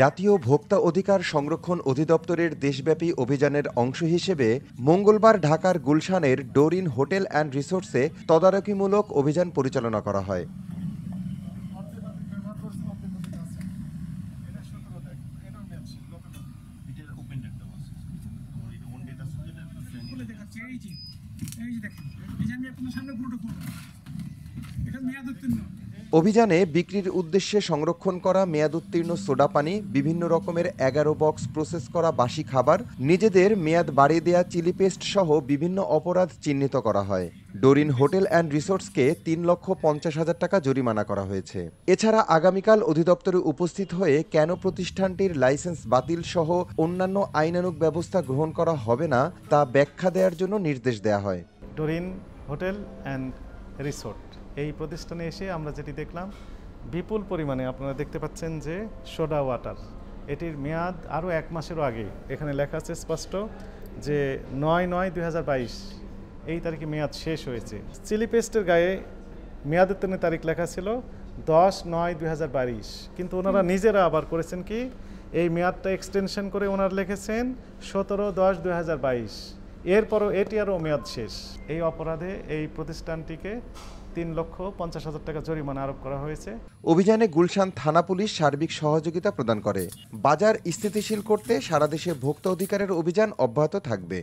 জাতীয় ভোক্তা অধিকার সংরক্ষণ অধিদপ্তরের দেশব্যাপী অভিযানের অংশ হিসেবে মঙ্গলবার ঢাকার গুলশানের ডোরিন হোটেল অ্যান্ড রিসোর্টসে তদারকিমূলক অভিযান পরিচালনা করা হয় এই যে দেখেন এই যে আমি আপনার সামনে ফটো করবো এটা মেয়াদ উত্তীর্ণ অভিযানে বিক্রির উদ্দেশ্যে সংরক্ষণ করা উত্তীর্ণ সোডা পানি বিভিন্ন রকমের এগারো বক্স প্রসেস করা বাসি খাবার নিজেদের মেয়াদ বাড়িয়ে দেয়া চিলি পেস্ট সহ বিভিন্ন অপরাধ চিহ্নিত করা হয় ডোরিন হোটেল অ্যান্ড রিসোর্টসকে তিন লক্ষ পঞ্চাশ হাজার টাকা জরিমানা করা হয়েছে এছাড়া আগামীকাল অধিদপ্তরে উপস্থিত হয়ে কেন প্রতিষ্ঠানটির লাইসেন্স বাতিল সহ অন্যান্য আইনানুগ ব্যবস্থা গ্রহণ করা হবে না তা ব্যাখ্যা দেওয়ার জন্য নির্দেশ দেওয়া হয় ডোরিন হোটেল অ্যান্ড রিসোর্ট এই প্রতিষ্ঠানে এসে আমরা যেটি দেখলাম বিপুল পরিমাণে আপনারা দেখতে পাচ্ছেন যে সোডা ওয়াটার এটির মেয়াদ আরও এক মাসেরও আগে এখানে লেখা আছে স্পষ্ট যে নয় নয় দুই এই তারিখে মেয়াদ শেষ হয়েছে চিলি পেস্টের গায়ে মেয়াদের তনে তারিখ লেখা ছিল দশ নয় দুই কিন্তু ওনারা নিজেরা আবার করেছেন কি এই মেয়াদটা এক্সটেনশন করে ওনার লিখেছেন সতেরো দশ দুই এরপরও এটি আরও মেয়াদ শেষ এই অপরাধে এই প্রতিষ্ঠানটিকে তিন লক্ষ পঞ্চাশ হাজার টাকা জরিমানা আরোপ করা হয়েছে অভিযানে গুলশান থানা পুলিশ সার্বিক সহযোগিতা প্রদান করে বাজার স্থিতিশীল করতে সারা দেশে ভোক্তা অধিকারের অভিযান অব্যাহত থাকবে